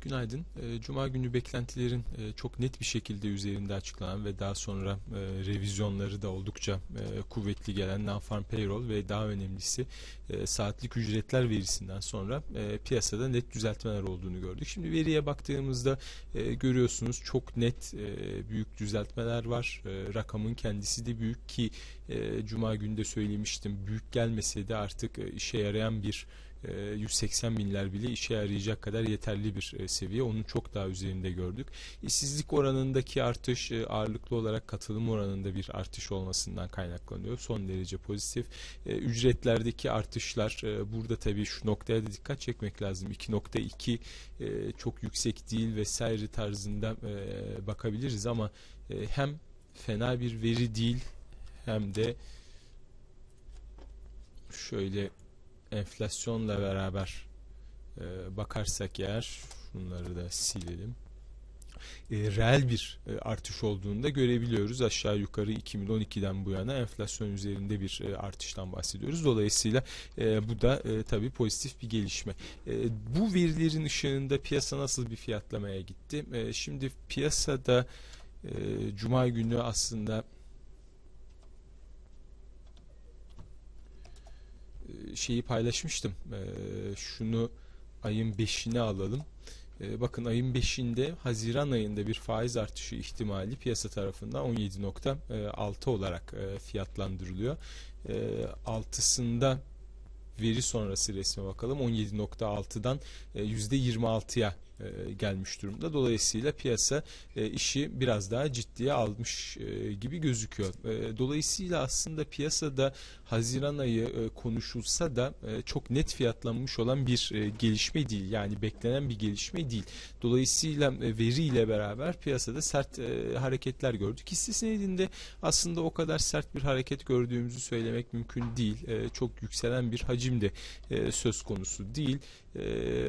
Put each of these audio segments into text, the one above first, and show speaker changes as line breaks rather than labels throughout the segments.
Günaydın. Ee, Cuma günü beklentilerin e, çok net bir şekilde üzerinde açıklanan ve daha sonra e, revizyonları da oldukça e, kuvvetli gelen non-farm payroll ve daha önemlisi saatlik ücretler verisinden sonra piyasada net düzeltmeler olduğunu gördük. Şimdi veriye baktığımızda görüyorsunuz çok net büyük düzeltmeler var. Rakamın kendisi de büyük ki Cuma günü de söylemiştim büyük gelmese de artık işe yarayan bir 180 ee, binler bile işe yarayacak kadar yeterli bir e, seviye. Onun çok daha üzerinde gördük. İşsizlik oranındaki artış e, ağırlıklı olarak katılım oranında bir artış olmasından kaynaklanıyor. Son derece pozitif. E, ücretlerdeki artışlar burada tabii şu noktaya da dikkat çekmek lazım. 2.2 çok yüksek değil vesaire tarzında bakabiliriz ama hem fena bir veri değil hem de şöyle enflasyonla beraber e, bakarsak eğer şunları da silelim e, reel bir e, artış olduğunu da görebiliyoruz. Aşağı yukarı 2012'den bu yana enflasyon üzerinde bir e, artıştan bahsediyoruz. Dolayısıyla e, bu da e, tabii pozitif bir gelişme. E, bu verilerin ışığında piyasa nasıl bir fiyatlamaya gitti? E, şimdi piyasada e, Cuma günü aslında şeyi paylaşmıştım. E, şunu ayın 5'ine alalım. E, bakın ayın 5'inde Haziran ayında bir faiz artışı ihtimali piyasa tarafından 17.6 olarak e, fiyatlandırılıyor. E, altısında veri sonrası resme bakalım. 17.6'dan %26'ya e, e, gelmiş durumda. Dolayısıyla piyasa e, işi biraz daha ciddiye almış e, gibi gözüküyor. E, dolayısıyla aslında piyasada Haziran ayı konuşulsa da çok net fiyatlanmış olan bir gelişme değil. Yani beklenen bir gelişme değil. Dolayısıyla e, veriyle beraber piyasada sert hareketler gördük. Hisse senedinde aslında o kadar sert bir hareket gördüğümüzü söylemek mümkün değil. çok yükselen bir hacim de söz konusu değil.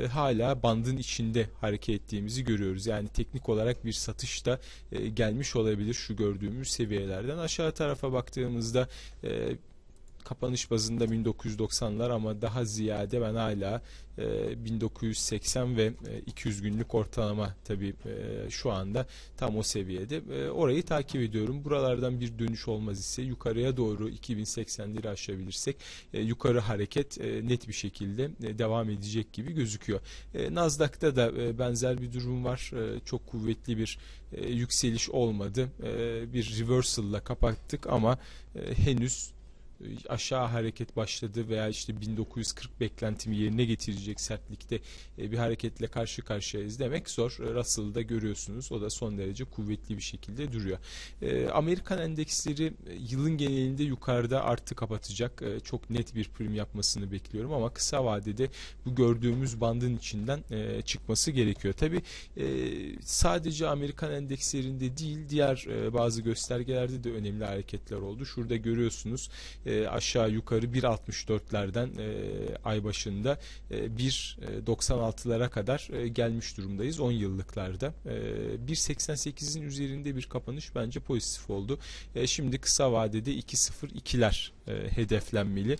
hala bandın içinde hareket ettiğimizi görüyoruz. Yani teknik olarak bir satış da e, gelmiş olabilir şu gördüğümüz seviyelerden. Aşağı tarafa baktığımızda e, kapanış bazında 1990'lar ama daha ziyade ben hala 1980 e, ve 200 e, günlük ortalama tabii e, şu anda tam o seviyede. orayı takip ediyorum. Buralardan bir dönüş olmaz ise yukarıya doğru 2080'leri aşabilirsek yukarı hareket net bir şekilde devam edecek gibi gözüküyor. E, Nasdaq'ta da benzer bir durum var. çok kuvvetli bir yükseliş olmadı. bir reversal ile kapattık ama henüz e, aşağı hareket başladı veya işte 1940 beklentimi yerine getirecek sertlikte e, bir hareketle karşı karşıyayız demek zor. E, da görüyorsunuz o da son derece kuvvetli bir şekilde duruyor. Amerikan endeksleri yılın genelinde yukarıda artı kapatacak. Çok net bir prim yapmasını bekliyorum ama kısa vadede bu gördüğümüz bandın içinden çıkması gerekiyor. Tabi sadece Amerikan endekslerinde değil diğer bazı göstergelerde de önemli hareketler oldu. Şurada görüyorsunuz e, aşağı yukarı 1.64'lerden e, ay başında e, 1.96'lara e, kadar e, gelmiş durumdayız 10 yıllıklarda. E, 1.88'in üzerinde bir kapanış bence pozitif oldu. E, şimdi kısa vadede 2.02'ler e, hedeflenmeli.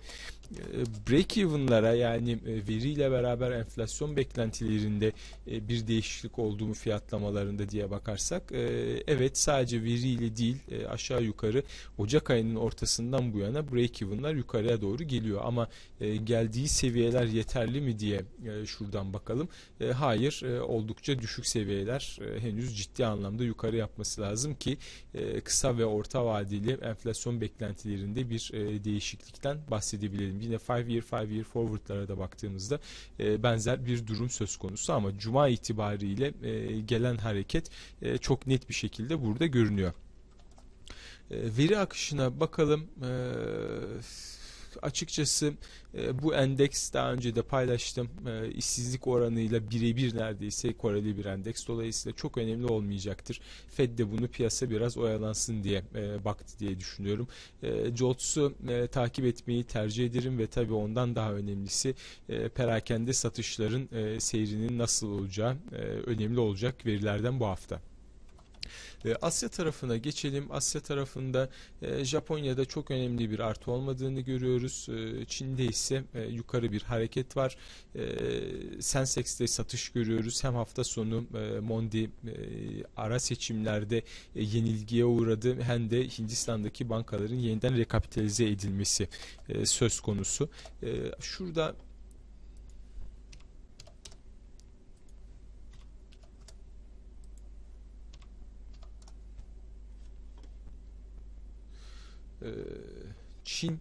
E, break-even'lara yani e, veriyle beraber enflasyon beklentilerinde e, bir değişiklik olduğu mu fiyatlamalarında diye bakarsak evet sadece veriyle değil aşağı yukarı Ocak ayının ortasından bu yana break-even'lar yukarıya doğru geliyor ama geldiği seviyeler yeterli mi diye şuradan bakalım. Hayır oldukça düşük seviyeler henüz ciddi anlamda yukarı yapması lazım ki kısa ve orta vadeli enflasyon beklentilerinde bir değişiklikten bahsedebilelim yine 5 year 5 year forward'lara da baktığımızda e, benzer bir durum söz konusu ama cuma itibariyle e, gelen hareket e, çok net bir şekilde burada görünüyor. E, veri akışına bakalım. E, açıkçası e, bu endeks daha önce de paylaştım. E, işsizlik oranıyla birebir neredeyse koreli bir endeks. Dolayısıyla çok önemli olmayacaktır. Fed de bunu piyasa biraz oyalansın diye e, baktı diye düşünüyorum. E, JOLTS'u e, takip etmeyi tercih ederim ve tabii ondan daha önemlisi e, perakende satışların e, seyrinin nasıl olacağı e, önemli olacak verilerden bu hafta. Ee, Asya tarafına geçelim. Asya tarafında e, Japonya'da çok önemli bir artı olmadığını görüyoruz. Ee, Çin'de ise e, yukarı bir hareket var. E, Sensex'te satış görüyoruz. Hem hafta sonu e, Mondi e, ara seçimlerde yenilgiye uğradı hem de Hindistan'daki bankaların yeniden rekapitalize edilmesi söz konusu. şurada Ee, Çin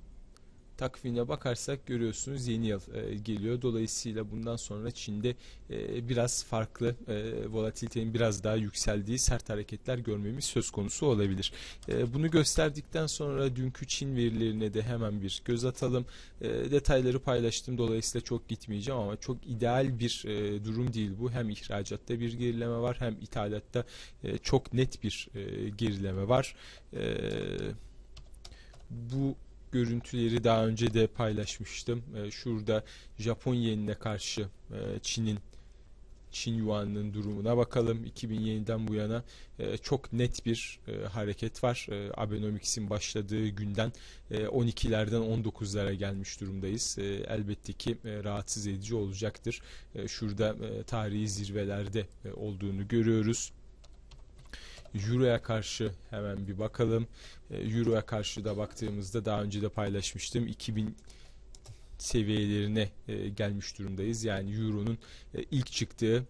takvimine bakarsak görüyorsunuz yeni yıl e, geliyor. Dolayısıyla bundan sonra Çin'de e, biraz farklı e, volatilitenin biraz daha yükseldiği sert hareketler görmemiz söz konusu olabilir. bunu gösterdikten sonra dünkü Çin verilerine de hemen bir göz atalım. detayları paylaştım dolayısıyla çok gitmeyeceğim ama çok ideal bir durum değil bu. Hem ihracatta bir gerileme var hem ithalatta çok net bir gerileme var. Evet bu görüntüleri daha önce de paylaşmıştım. E, şurada Japon yenine karşı e, Çin'in Çin Yuan'ın durumuna bakalım. 2007'den bu yana e, çok net bir e, hareket var. E, Abenomics'in başladığı günden e, 12'lerden 19'lara gelmiş durumdayız. E, elbette ki e, rahatsız edici olacaktır. E, şurada e, tarihi zirvelerde e, olduğunu görüyoruz. Euro'ya karşı hemen bir bakalım. E, Euro'ya karşı da baktığımızda daha önce de paylaşmıştım. 2000 seviyelerine e, gelmiş durumdayız. Yani Euro'nun e, ilk çıktığı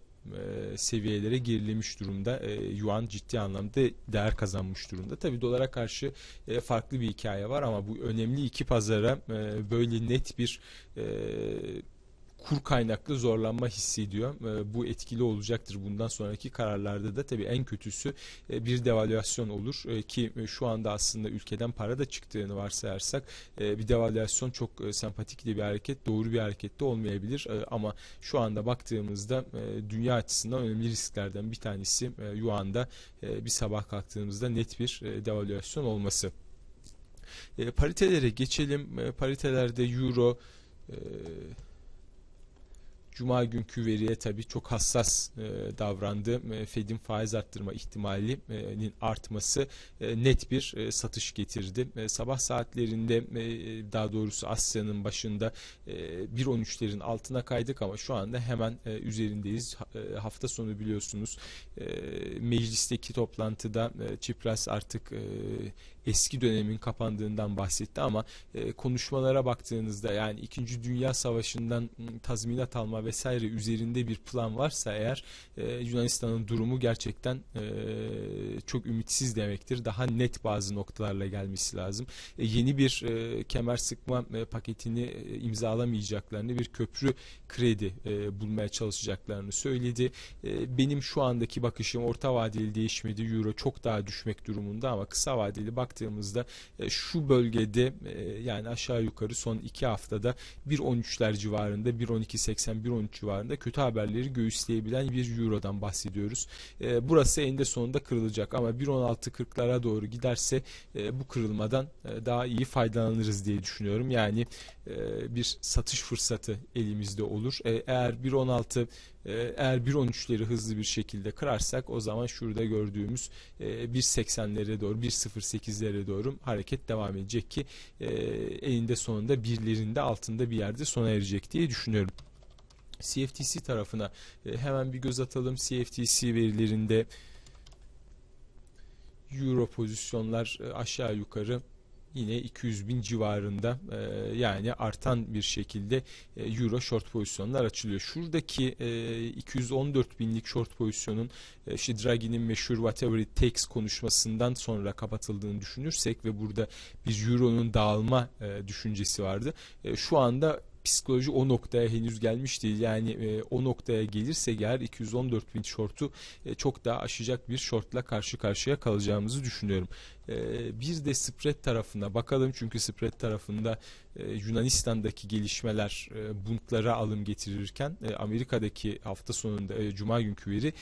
seviyelere gerilemiş durumda. Yuan ciddi anlamda değer kazanmış durumda. Tabi dolara karşı farklı bir hikaye var ama bu önemli iki pazara böyle net bir kur kaynaklı zorlanma hissediyor. Ee, bu etkili olacaktır bundan sonraki kararlarda da tabii en kötüsü e, bir devalüasyon olur e, ki e, şu anda aslında ülkeden para da çıktığını varsayarsak bir devalüasyon çok sempatik de bir hareket doğru bir hareket de olmayabilir ama şu anda baktığımızda dünya açısından önemli risklerden bir tanesi Yuan'da bir sabah kalktığımızda net bir devalüasyon olması. Paritelere geçelim. Paritelerde Euro Cuma günkü veriye tabii çok hassas e, davrandı. E, Fed'in faiz arttırma ihtimalinin artması e, net bir e, satış getirdi. E, sabah saatlerinde e, daha doğrusu Asya'nın başında e, 1.13'lerin altına kaydık ama şu anda hemen e, üzerindeyiz. Ha, e, hafta sonu biliyorsunuz e, meclisteki toplantıda e, Çipras artık e, eski dönemin kapandığından bahsetti ama e, konuşmalara baktığınızda yani 2. Dünya Savaşı'ndan ıı, tazminat alma vesaire üzerinde bir plan varsa eğer e, Yunanistan'ın durumu gerçekten e, çok ümitsiz demektir. Daha net bazı noktalarla gelmesi lazım. E, yeni bir e, kemer sıkma e, paketini e, imzalamayacaklarını, bir köprü kredi e, bulmaya çalışacaklarını söyledi. E, benim şu andaki bakışım orta vadeli değişmedi. Euro çok daha düşmek durumunda ama kısa vadeli bak baktığımızda e, şu bölgede e, yani aşağı yukarı son 2 haftada 1.13'ler civarında 1.12.80 1.13 civarında kötü haberleri göğüsleyebilen bir eurodan bahsediyoruz. E, burası eninde sonunda kırılacak ama 1.16.40'lara doğru giderse bu kırılmadan daha iyi faydalanırız diye düşünüyorum. Yani bir satış fırsatı elimizde olur. Eğer 1.16 ee, eğer 1.13'leri hızlı bir şekilde kırarsak o zaman şurada gördüğümüz 1.80'lere e, doğru 1.08'lere doğru hareket devam edecek ki elinde sonunda birlerinde altında bir yerde sona erecek diye düşünüyorum. CFTC tarafına e, hemen bir göz atalım. CFTC verilerinde euro pozisyonlar e, aşağı yukarı yine 200 bin civarında e, yani artan bir şekilde e, euro short pozisyonlar açılıyor. Şuradaki e, 214 binlik short pozisyonun e, işte Draghi'nin meşhur whatever it takes konuşmasından sonra kapatıldığını düşünürsek ve burada bir euronun dağılma e, düşüncesi vardı. E, şu anda psikoloji o noktaya henüz gelmiş değil. Yani e, o noktaya gelirse eğer 214 bin şortu e, çok daha aşacak bir şortla karşı karşıya kalacağımızı düşünüyorum. E, bir de spread tarafına bakalım çünkü spread tarafında e, Yunanistan'daki gelişmeler e, buntlara alım getirirken e, Amerika'daki hafta sonunda e, Cuma günkü veri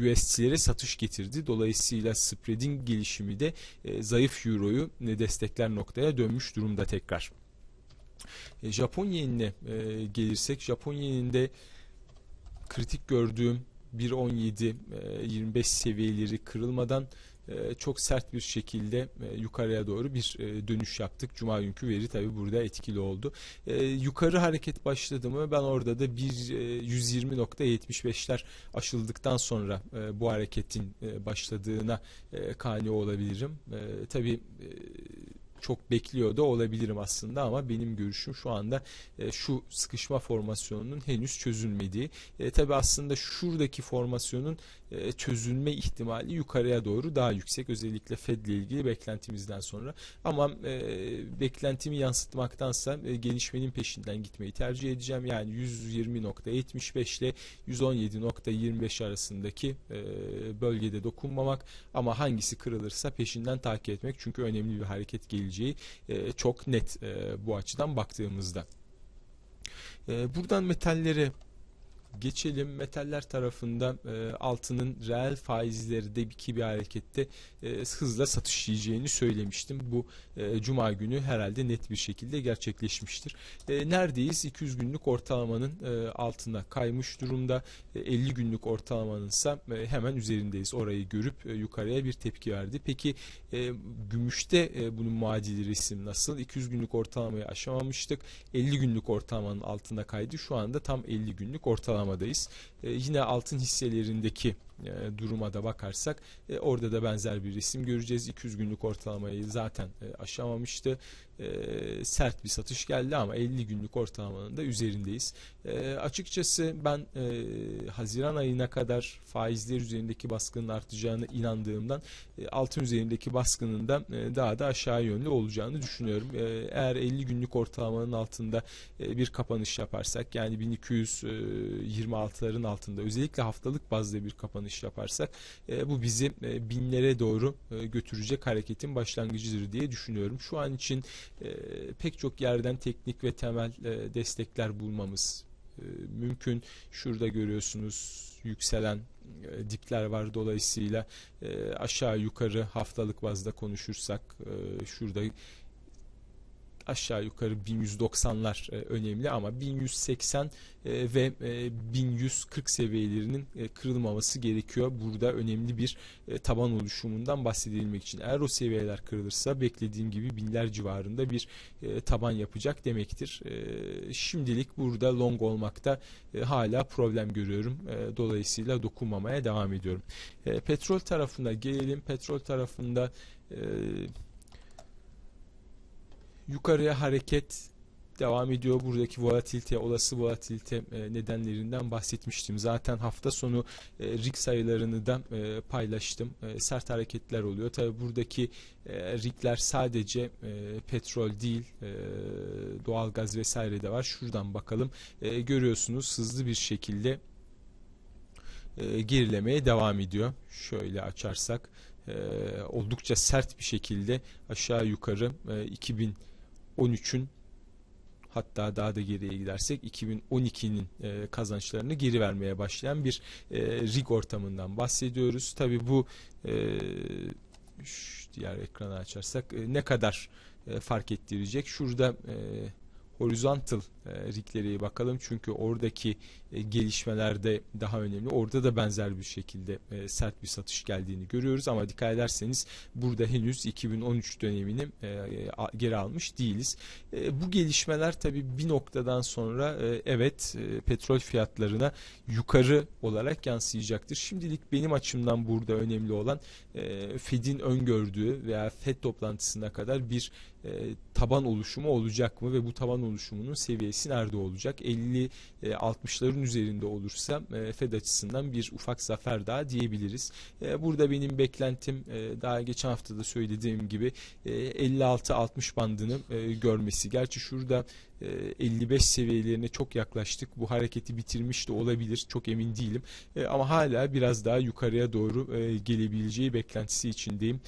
e, USC'lere satış getirdi. Dolayısıyla spread'in gelişimi de e, zayıf Euro'yu destekler noktaya dönmüş durumda tekrar. E, Japon yenine e, gelirsek Japon yeninde kritik gördüğüm 1.17-25 e, seviyeleri kırılmadan e, çok sert bir şekilde e, yukarıya doğru bir dönüş yaptık. Cuma günkü veri tabi burada etkili oldu. Yukarı hareket başladı mı ben orada da 120.75'ler aşıldıktan sonra bu hareketin başladığına kani olabilirim. Tabi çok bekliyor da olabilirim aslında ama benim görüşüm şu anda e, şu sıkışma formasyonunun henüz çözülmediği. E, Tabi aslında şuradaki formasyonun e, çözülme ihtimali yukarıya doğru daha yüksek özellikle Fed ile ilgili beklentimizden sonra ama e, beklentimi yansıtmaktansa e, gelişmenin peşinden gitmeyi tercih edeceğim. Yani 120.75 ile 117.25 arasındaki e, bölgede dokunmamak ama hangisi kırılırsa peşinden takip etmek çünkü önemli bir hareket gelecek olabileceği e, çok net e, bu açıdan baktığımızda. E, buradan metalleri Geçelim metaller tarafında e, altının reel faizleri de bir ki bir harekette e, hızla satış yiyeceğini söylemiştim. Bu e, cuma günü herhalde net bir şekilde gerçekleşmiştir. E, neredeyiz? 200 günlük ortalamanın e, altına kaymış durumda. E, 50 günlük ortalamanın ise e, hemen üzerindeyiz. Orayı görüp e, yukarıya bir tepki verdi. Peki e, gümüşte e, bunun muadili resim nasıl? 200 günlük ortalamayı aşamamıştık. 50 günlük ortalamanın altına kaydı. Şu anda tam 50 günlük ortalama aşamadayız. Ee, yine altın hisselerindeki e, duruma da bakarsak e, orada da benzer bir resim göreceğiz. 200 günlük ortalamayı zaten e, aşamamıştı. E, sert bir satış geldi ama 50 günlük ortalamanın da üzerindeyiz. E, açıkçası ben e, Haziran ayına kadar faizler üzerindeki baskının artacağına inandığımdan e, altın üzerindeki baskının da e, daha da aşağı yönlü olacağını düşünüyorum. E, eğer 50 günlük ortalamanın altında e, bir kapanış yaparsak yani 1226'ların e, altında özellikle haftalık bazda bir kapanış davranış yaparsak e, bu bizi e, binlere doğru e, götürecek hareketin başlangıcıdır diye düşünüyorum. Şu an için e, pek çok yerden teknik ve temel e, destekler bulmamız e, mümkün. Şurada görüyorsunuz yükselen e, dipler var dolayısıyla e, aşağı yukarı haftalık bazda konuşursak e, şurada aşağı yukarı 1190'lar e, önemli ama 1180 e, ve 1140 e, seviyelerinin kırılmaması gerekiyor. Burada önemli bir taban oluşumundan bahsedilmek için. Eğer o seviyeler kırılırsa beklediğim gibi binler civarında bir taban yapacak demektir. Şimdilik burada long olmakta hala problem görüyorum. Dolayısıyla dokunmamaya devam ediyorum. Petrol tarafına gelelim. Petrol tarafında yukarıya hareket devam ediyor. Buradaki volatilite, olası volatilite e, nedenlerinden bahsetmiştim. Zaten hafta sonu e, rig sayılarını da e, paylaştım. Sert hareketler oluyor. Tabi buradaki rigler sadece petrol değil, doğalgaz vesaire de var. Şuradan bakalım. Görüyorsunuz hızlı bir şekilde gerilemeye devam ediyor. Şöyle açarsak oldukça sert bir şekilde aşağı yukarı 2000 2013'ün hatta daha da geriye gidersek 2012'nin e, kazançlarını geri vermeye başlayan bir e, rig ortamından bahsediyoruz. Tabi bu e, diğer ekranı açarsak e, ne kadar e, fark ettirecek? Şurada e, horizontal e, riglere bakalım. Çünkü oradaki e, gelişmelerde daha önemli. Orada da benzer bir şekilde e, sert bir satış geldiğini görüyoruz. Ama dikkat ederseniz burada henüz 2013 dönemini geri almış değiliz. Bu gelişmeler tabi bir noktadan sonra evet petrol fiyatlarına yukarı olarak yansıyacaktır. Şimdilik benim açımdan burada önemli olan Fed'in öngördüğü veya Fed toplantısına kadar bir e, taban oluşumu olacak mı ve bu taban oluşumunun seviyesi nerede olacak? 50-60'ların e, üzerinde olursa e, Fed açısından bir ufak zafer daha diyebiliriz. E, burada benim beklentim daha geçen hafta da söylediğim gibi 56-60 bandını görmesi. Gerçi şurada 55 e, seviyelerine çok yaklaştık. Bu hareketi bitirmiş de olabilir. Çok emin değilim. E, ama hala biraz daha yukarıya doğru e, gelebileceği beklentisi içindeyim.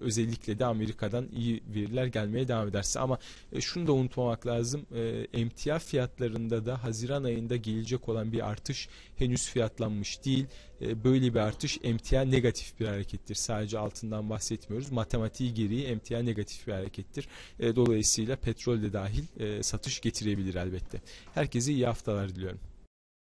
özellikle de Amerika'dan iyi veriler gelmeye devam ederse ama şunu da unutmamak lazım e, emtia fiyatlarında da Haziran ayında gelecek olan bir artış henüz fiyatlanmış değil. E, böyle bir artış emtia negatif bir harekettir. Sadece altından bahsetmiyoruz. Matematiği gereği emtia negatif bir harekettir. E, dolayısıyla petrol de dahil e, satış getirebilir elbette. Herkese iyi haftalar diliyorum.